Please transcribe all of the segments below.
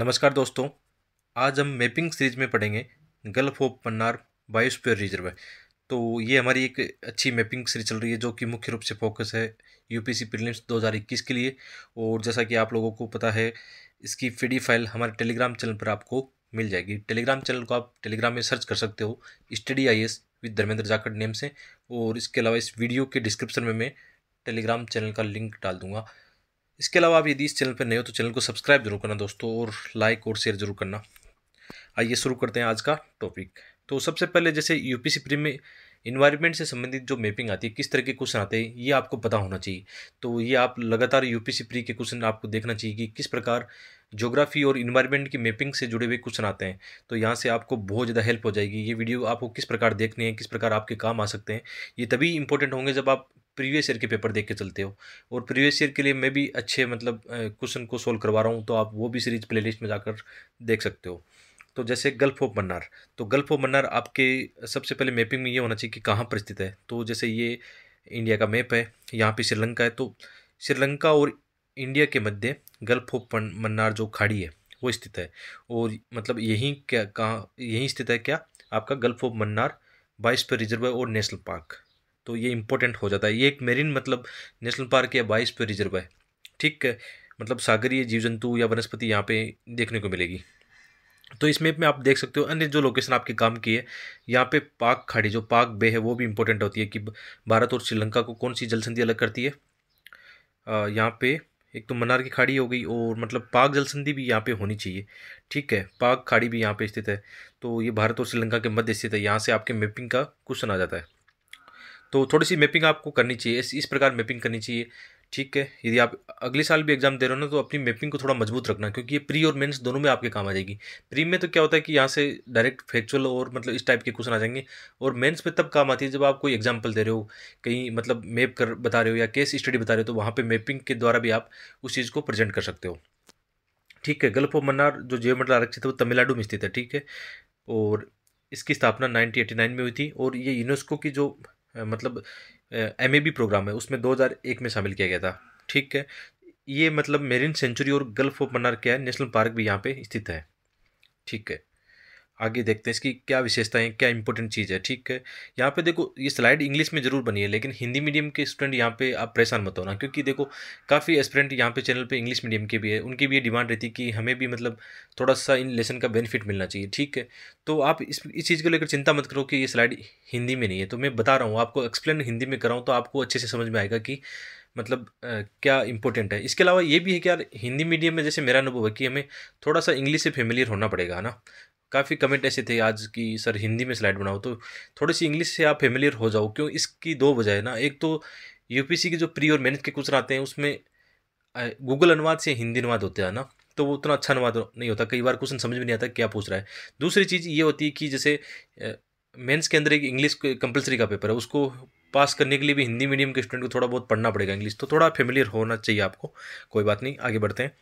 नमस्कार दोस्तों आज हम मैपिंग सीरीज में पढ़ेंगे gulf of Mannar biosphere reserve तो ये हमारी एक अच्छी मैपिंग सीरीज चल रही है जो कि मुख्य रूप से फोकस है यूपीसी प्रीलिम्स 2021 के लिए और जैसा कि आप लोगों को पता है इसकी पीडी फाइल हमारे टेलीग्राम चैनल पर आपको मिल जाएगी टेलीग्राम चैनल को आप टेलीग्राम में सर्च कर सकते हो study I S with Dharmendra Jakhar name से और इसके अलावा इस वीडियो के डिस्क्रिप्शन में मैं टेलीग्राम चैनल का लिंक डाल दूँगा इसके अलावा आप यदि इस चैनल पर नए हो तो चैनल को सब्सक्राइब जरूर करना दोस्तों और लाइक और शेयर जरूर करना आइए शुरू करते हैं आज का टॉपिक तो सबसे पहले जैसे यूपीसी सी में इन्वायरमेंट से संबंधित जो मैपिंग आती है किस तरह के क्वेश्चन आते हैं ये आपको पता होना चाहिए तो ये आप लगातार यूपीसी प्री के क्वेश्चन आपको देखना चाहिए कि किस प्रकार ज्योग्राफी और इन्वायरमेंट की मैपिंग से जुड़े हुए क्वेश्चन आते हैं तो यहाँ से आपको बहुत ज़्यादा हेल्प हो जाएगी ये वीडियो आपको किस प्रकार देखने हैं किस प्रकार आपके काम आ सकते हैं ये तभी इंपॉर्टेंट होंगे जब आप प्रीवियस ईयर के पेपर देख के चलते हो और प्रीवियस ईयर के लिए मैं भी अच्छे मतलब क्वेश्चन को सोल्व करवा रहा हूँ तो आप वो भी सीरीज प्ले में जाकर देख सकते हो तो जैसे गल्फ ऑफ मन्नार तो गल्फ ऑफ मन्नार आपके सबसे पहले मैपिंग में ये होना चाहिए कि कहाँ पर स्थित है तो जैसे ये इंडिया का मैप है यहाँ पे श्रीलंका है तो श्रीलंका और इंडिया के मध्य गल्फ ऑफ मन्नार जो खाड़ी है वो स्थित है और मतलब यहीं क्या कहाँ यहीं स्थित है क्या आपका गल्फ ऑफ मन्नार बाइस पर रिजर्व और नेशनल पार्क तो ये इंपॉर्टेंट हो जाता है ये एक मेरीन मतलब नेशनल पार्क या बाईस पे रिजर्व है ठीक है मतलब सागरीय जीव जंतु या वनस्पति यहाँ पे देखने को मिलेगी तो इस मैप में आप देख सकते हो अन्य जो लोकेशन आपके काम की है यहाँ पे पाक खाड़ी जो पाक बे है वो भी इम्पोर्टेंट होती है कि भारत और श्रीलंका को कौन सी जलसंधि अलग करती है यहाँ पे एक तो मनार की खाड़ी हो गई और मतलब पाक जलसंधि भी यहाँ पे होनी चाहिए ठीक है पाक खाड़ी भी यहाँ पे स्थित है तो ये भारत और श्रीलंका के मध्य स्थित है यहाँ से आपके मैपिंग का क्वेश्चन आ जाता है तो थोड़ी सी मैपिंग आपको करनी चाहिए इस इस प्रकार मैपिंग करनी चाहिए ठीक है यदि आप अगले साल भी एग्जाम दे रहे हो ना तो अपनी मैपिंग को थोड़ा मजबूत रखना क्योंकि ये प्री और मेंस दोनों में आपके काम आ जाएगी प्री में तो क्या होता है कि यहाँ से डायरेक्ट फैक्चुअल और मतलब इस टाइप के क्वेश्चन आ जाएंगे और मेंस में तब काम आती है जब आप कोई एग्जाम्पल दे रहे हो कहीं मतलब मैप कर बता रहे हो या केस स्टडी बता रहे हो तो वहाँ पर मैपिंग के द्वारा भी आप उस चीज़ को प्रेजेंट कर सकते हो ठीक है गल्फ ऑफ मन्नार जो मंडल आरक्षित है वो तमिलनाडु में स्थित है ठीक है और इसकी स्थापना 1989 में हुई थी और ये यूनेस्को की जो मतलब एम ए बी प्रोग्राम है उसमें 2001 में शामिल किया गया था ठीक है ये मतलब मेरिन सेंचुरी और गल्फ ऑफ मनार क्या है नेशनल पार्क भी यहाँ पे स्थित है ठीक है आगे देखते हैं इसकी क्या विशेषताएं क्या इंपॉर्टेंट चीज़ है ठीक है यहाँ पे देखो ये स्लाइड इंग्लिश में जरूर बनी है लेकिन हिंदी मीडियम के स्टूडेंट यहाँ पे आप परेशान मत होना क्योंकि देखो काफ़ी स्टूडेंट यहाँ पे चैनल पे इंग्लिश मीडियम के भी है उनकी भी ये डिमांड रहती है कि हमें भी मतलब थोड़ा सा इन लेसन का बेनिफिट मिलना चाहिए ठीक है तो आप इस इस चीज़ को लेकर चिंता मत करो कि ये स्लाइड हिंदी में नहीं है तो मैं बता रहा हूँ आपको एक्सप्लेन हिंदी में कराऊँ तो आपको अच्छे से समझ में आएगा कि मतलब क्या इंपॉर्टेंट है इसके अलावा ये भी है कि यार हिंदी मीडियम में जैसे मेरा अनुभव है कि हमें थोड़ा सा इंग्लिश से फेमिलियर होना पड़ेगा है ना काफ़ी कमेंट ऐसे थे आज की सर हिंदी में स्लाइड बनाओ तो थोड़ी सी इंग्लिश से आप फेमिलियर हो जाओ क्यों इसकी दो वजह है ना एक तो यूपीसी के जो प्री और मेहनत के कुछ आते हैं उसमें गूगल अनुवाद से हिंदी अनुवाद होते हैं ना तो वो उतना अच्छा अनुवाद नहीं होता कई बार क्वेश्चन समझ में नहीं आता क्या पूछ रहा है दूसरी चीज़ ये होती है कि जैसे मेन्स के अंदर एक इंग्लिश कंपलसरी का पेपर है उसको पास करने के लिए भी हिंदी मीडियम के स्टूडेंट को थोड़ा बहुत पढ़ना पड़ेगा इंग्लिश तो थोड़ा फेमिलियर होना चाहिए आपको कोई बात नहीं आगे बढ़ते हैं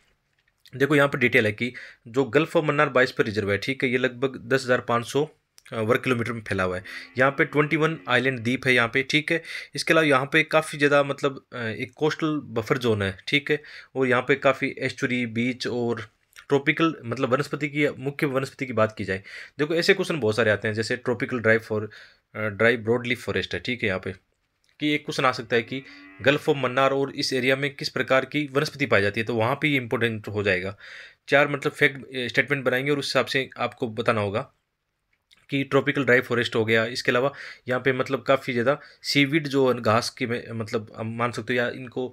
देखो यहाँ पर डिटेल है कि जो गल्फ ऑफ मन्नार बाईस पर रिजर्व है ठीक है ये लगभग दस हज़ार पाँच सौ वर्ग किलोमीटर में फैला हुआ है यहाँ पे ट्वेंटी वन आईलैंड द्वीप है यहाँ पे ठीक है इसके अलावा यहाँ पे काफ़ी ज़्यादा मतलब एक कोस्टल बफर जोन है ठीक है और यहाँ पे काफ़ी एस्चुरी बीच और ट्रॉपिकल मतलब वनस्पति की मुख्य वनस्पति की बात की जाए देखो ऐसे क्वेश्चन बहुत सारे आते हैं जैसे tropical drive for dry broadleaf forest है ठीक है यहाँ पे कि एक क्वेश्चन आ सकता है कि गल्फ ऑफ मन्नार और इस एरिया में किस प्रकार की वनस्पति पाई जाती है तो वहाँ पर ये इंपॉर्टेंट हो जाएगा चार मतलब फैक्ट स्टेटमेंट बनाएंगे और उस हिसाब से आपको बताना होगा कि ट्रॉपिकल ड्राई फॉरेस्ट हो गया इसके अलावा यहाँ पे मतलब काफ़ी ज़्यादा सीविड जो घास की मतलब मान सकते हो या इनको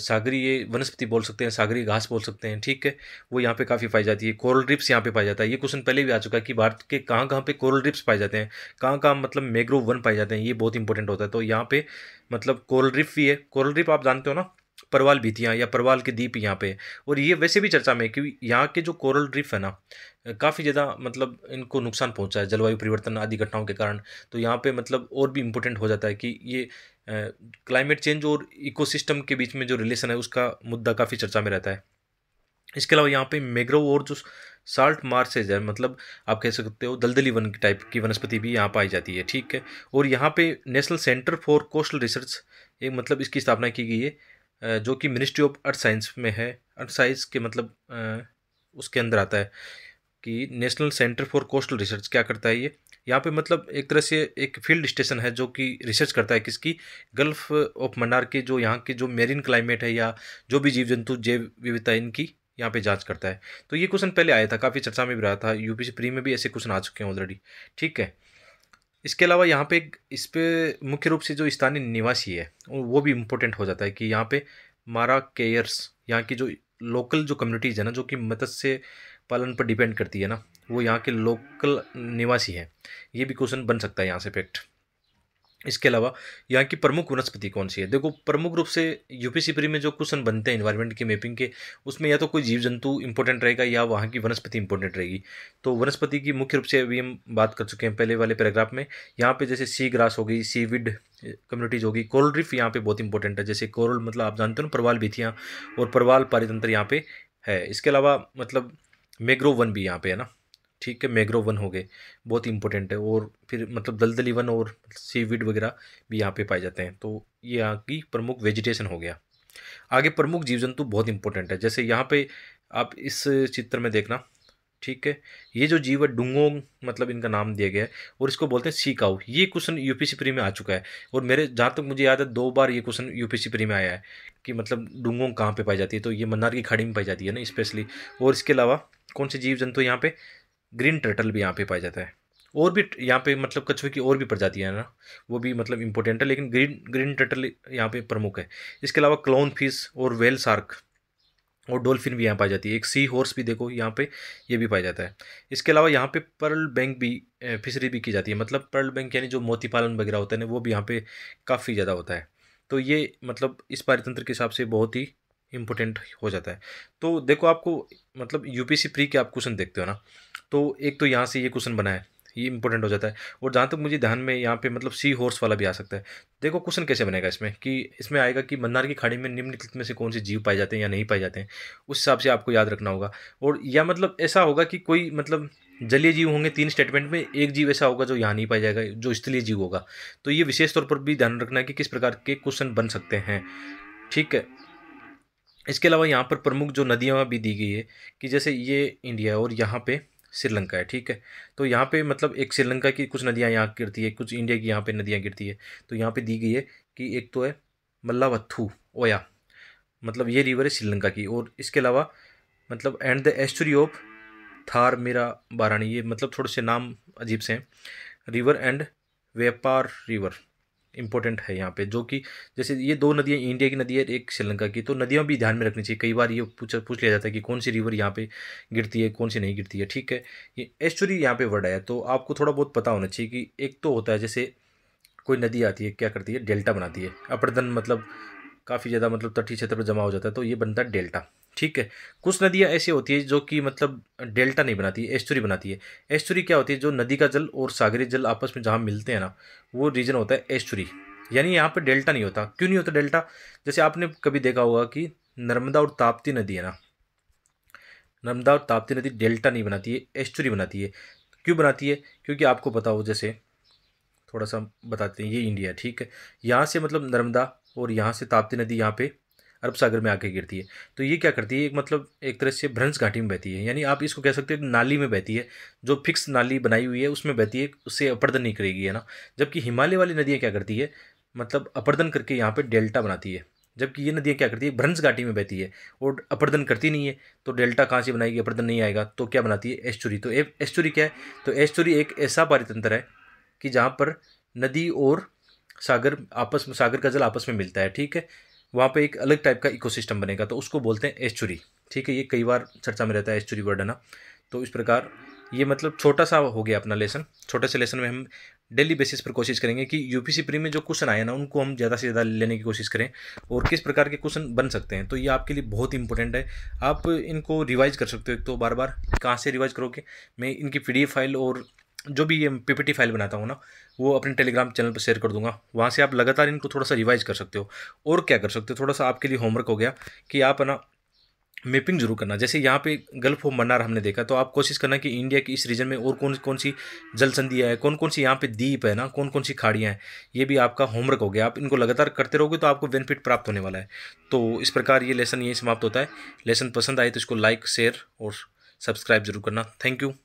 सागरीय वनस्पति बोल सकते हैं सागरीय घास बोल सकते हैं ठीक है वो यहाँ पे काफ़ी पाई जाती है कोरल रिप्स यहाँ पे पाया जाता है ये क्वेश्चन पहले भी आ चुका है कि भारत के कहाँ कहाँ पे कोरल रिप्स पाए जाते हैं कहाँ कहाँ मतलब मैग्रोव वन पाए जाते हैं ये बहुत इंपॉर्टेंट होता है तो यहाँ पे मतलब कोरल रिप भी है कोरल रिप आप जानते हो ना परवाल भीतियाँ या परवाल के द्वीप यहाँ पे और ये वैसे भी चर्चा में क्योंकि यहाँ के जो कोरल रीफ है ना काफ़ी ज़्यादा मतलब इनको नुकसान पहुँचा है जलवायु परिवर्तन आदि घटनाओं के कारण तो यहाँ पे मतलब और भी इम्पोर्टेंट हो जाता है कि ये क्लाइमेट चेंज और इकोसिस्टम के बीच में जो रिलेशन है उसका मुद्दा काफ़ी चर्चा में रहता है इसके अलावा यहाँ पे मेग्रो और जो साल्ट मार्सेज है मतलब आप कह सकते हो दलदली वन टाइप की वनस्पति भी यहाँ पाई जाती है ठीक है और यहाँ पे national centre for coastal research एक मतलब इसकी स्थापना की गई है जो कि मिनिस्ट्री ऑफ अर्थ साइंस में है अर्थ साइंस के मतलब उसके अंदर आता है कि national centre for coastal research क्या करता है ये यहाँ पे मतलब एक तरह से एक फील्ड स्टेशन है जो कि रिसर्च करता है किसकी गल्फ ऑफ मन्नार के जो यहाँ के जो मेरीन क्लाइमेट है या जो भी जीव जंतु जैव विविधता इनकी यहाँ पे जांच करता है तो ये क्वेश्चन पहले आया था काफ़ी चर्चा में भी रहा था यूपीसी प्री में भी ऐसे क्वेश्चन आ चुके हैं ऑलरेडी ठीक है इसके अलावा यहाँ पे इस पर मुख्य रूप से जो स्थानीय निवासी है वो भी इम्पोर्टेंट हो जाता है कि यहाँ पे मारा केयर्स यहाँ की जो लोकल जो कम्युनिटीज़ है ना जो कि मत्स्य पालन पर डिपेंड करती है ना वो यहाँ के लोकल निवासी हैं ये भी क्वेश्चन बन सकता है यहाँ से फैक्ट इसके अलावा यहाँ की प्रमुख वनस्पति कौन सी है देखो प्रमुख रूप से यूपी सीपरी में जो क्वेश्चन बनते हैं इन्वायरमेंट की मैपिंग के उसमें या तो कोई जीव जंतु इंपॉर्टेंट रहेगा या वहाँ की वनस्पति इंपॉर्टेंट रहेगी तो वनस्पति की मुख्य रूप से अभी हम बात कर चुके हैं पहले वाले पैराग्राफ में यहाँ पर जैसे सी ग्रास हो गई सी विड कम्युनिटीज़ होगी कोरल रिफ यहाँ पर बहुत इंपॉर्टेंट है जैसे कोरल मतलब आप जानते हो ना परवाल बीथियाँ और परवाल पारितंत्र यहाँ पर है इसके अलावा मतलब मेग्रो वन भी यहाँ पे है ना ठीक है मैग्रो वन हो गए बहुत इंपॉर्टेंट है और फिर मतलब दलदली वन और सीवीड वगैरह भी यहाँ पे पाए जाते हैं तो ये यहाँ की प्रमुख वेजिटेशन हो गया आगे प्रमुख जीव जंतु बहुत इंपॉर्टेंट है जैसे यहाँ पे आप इस चित्र में देखना ठीक है ये जो जीव है डुंगोंग मतलब इनका नाम दिया गया है और इसको बोलते हैं सी काउ ये क्वेश्चन यूपीसी प्री में आ चुका है और मेरे जहाँ तक मुझे याद है दो बार ये क्वेश्चन यूपीसी प्री में आया है कि मतलब डुंगोंग कहाँ पे पाई जाती है तो ये मन्नार की खाड़ी में पाई जाती है ना स्पेशली और इसके अलावा कौन से जीव जंतु यहाँ पे ग्रीन टर्टल भी यहाँ पे पाया जाता है और भी यहाँ पे मतलब कछुए की और भी प्रजातियाँ हैं ना वो भी मतलब इंपॉर्टेंट है लेकिन ग्रीन ग्रीन टर्टल यहाँ पे प्रमुख है इसके अलावा क्लोन फिश और वेल सार्क और डॉल्फिन भी यहाँ पाई जाती है एक सी हॉर्स भी देखो यहाँ पे ये भी पाया जाता है इसके अलावा यहाँ पे पर्ल बैंक भी फिशरी भी की जाती है मतलब पर्ल बैंक यानी जो मोती पालन वगैरह होता है ना वो भी यहाँ पे काफ़ी ज़्यादा होता है तो ये मतलब इस पारितंत्र के हिसाब से बहुत ही इम्पोर्टेंट हो जाता है तो देखो आपको मतलब सी प्री के आप क्वेश्चन देखते हो ना तो एक तो यहाँ से ये क्वेश्चन बना है ये इंपॉर्टेंट हो जाता है और जहाँ तक मुझे ध्यान में यहाँ पे मतलब सी हॉर्स वाला भी आ सकता है देखो क्वेश्चन कैसे बनेगा इसमें कि इसमें आएगा कि मन्नार की खाड़ी में निम्नलिखित में से कौन से जीव पाए जाते हैं या नहीं पाए जाते हैं उस हिसाब से आपको याद रखना होगा और या मतलब ऐसा होगा कि कोई मतलब जलीय जीव होंगे तीन स्टेटमेंट में एक जीव ऐसा होगा जो यहाँ नहीं पाया जाएगा जो स्थलीय जीव होगा तो ये विशेष तौर पर भी ध्यान रखना है कि किस प्रकार के क्वेश्चन बन सकते हैं ठीक है इसके अलावा यहाँ पर प्रमुख जो नदियाँ भी दी गई है कि जैसे ये इंडिया और यहाँ पर श्रीलंका है ठीक है तो यहाँ पे मतलब एक श्रीलंका की कुछ नदियाँ यहाँ गिरती है कुछ इंडिया की यहाँ पे नदियाँ गिरती है तो यहाँ पे दी गई है कि एक तो है मल्लावत्थू ओया मतलब ये रिवर है श्रीलंका की और इसके अलावा मतलब and the estuary of Thamirabarani ये मतलब थोड़े से नाम अजीब से हैं river and Vaippar river important है यहाँ पे जो कि जैसे ये दो नदियाँ इंडिया की नदी है एक श्रीलंका की तो नदियाँ भी ध्यान में रखनी चाहिए कई बार ये पूछ पूछ लिया जाता है कि कौन सी रिवर यहाँ पे गिरती है कौन सी नहीं गिरती है ठीक है ये एस्चुरी यहाँ पे वर्ड आया तो आपको थोड़ा बहुत पता होना चाहिए कि एक तो होता है जैसे कोई नदी आती है क्या करती है डेल्टा बनाती है अपर्दन मतलब काफ़ी ज़्यादा मतलब तटीय क्षेत्र पर जमा हो जाता है तो ये बनता है डेल्टा ठीक है कुछ नदियाँ ऐसी होती है जो कि मतलब डेल्टा नहीं बनाती है एस्चुरी बनाती है एस्चुरी क्या होती है जो नदी का जल और सागरी जल आपस में जहाँ मिलते हैं ना वो रीजन होता है एस्चुरी यानी यहाँ पे डेल्टा नहीं होता क्यों नहीं होता डेल्टा जैसे आपने कभी देखा होगा कि नर्मदा और ताप्ती नदी है ना नर्मदा और ताप्ती नदी डेल्टा नहीं बनाती है एस्चुरी बनाती है क्यों बनाती है क्योंकि आपको पता हो जैसे थोड़ा सा बताते हैं ये इंडिया ठीक है यहाँ से मतलब नर्मदा और यहाँ से ताप्ती नदी यहाँ पे अरब सागर में आके गिरती है तो ये क्या करती है एक मतलब एक तरह से भ्रंश घाटी में बहती है यानी आप इसको कह सकते हैं नाली में बहती है जो फिक्स नाली बनाई हुई है उसमें बहती है उससे अपर्दन नहीं करेगी है ना जबकि हिमालय वाली नदियाँ क्या करती है मतलब अपर्दन करके यहाँ पर डेल्टा बनाती है जबकि ये नदियाँ क्या करती है भ्रंश घाटी में बहती है और अपर्दन करती नहीं है तो डेल्टा कहाँ से बनाएगी अपरदन नहीं आएगा तो क्या बनाती है एस्चुरी तो एस्चुरी क्या है तो एस्चुरी एक ऐसा पारितंत्र है कि जहाँ पर नदी और सागर आपस में सागर का जल आपस में मिलता है ठीक है वहाँ पे एक अलग टाइप का इकोसिस्टम बनेगा तो उसको बोलते हैं एस्चुरी ठीक है ये कई बार चर्चा में रहता है एस्चुरी वर्ड है ना तो इस प्रकार ये मतलब छोटा सा हो गया अपना लेसन छोटे से लेसन में हम डेली बेसिस पर कोशिश करेंगे कि यू पी प्री में जो क्वेश्चन आए ना उनको हम ज़्यादा से ज़्यादा लेने की कोशिश करें और किस प्रकार के क्वेश्चन बन सकते हैं तो ये आपके लिए बहुत इंपॉर्टेंट है आप इनको रिवाइज कर सकते हो एक तो बार बार कहाँ से रिवाइज करोगे मैं इनकी पी फाइल और जो भी ये पीपीटी फाइल बनाता हूँ ना वो अपने टेलीग्राम चैनल पर शेयर कर दूंगा वहाँ से आप लगातार इनको थोड़ा सा रिवाइज कर सकते हो और क्या कर सकते हो थोड़ा सा आपके लिए होमवर्क हो गया कि आप ना मैपिंग जरूर करना जैसे यहाँ पे गल्फ ऑफ मन्नार हमने देखा तो आप कोशिश करना कि इंडिया के इस रीजन में और कौन कौन सी जल संधियाँ है कौन कौन सी यहाँ पे दीप है ना कौन कौन सी खाड़ियाँ हैं ये भी आपका होमवर्क हो गया आप इनको लगातार करते रहोगे तो आपको बेनिफिट प्राप्त होने वाला है तो इस प्रकार ये लेसन यही समाप्त होता है लेसन पसंद आए तो इसको लाइक शेयर और सब्सक्राइब जरूर करना थैंक यू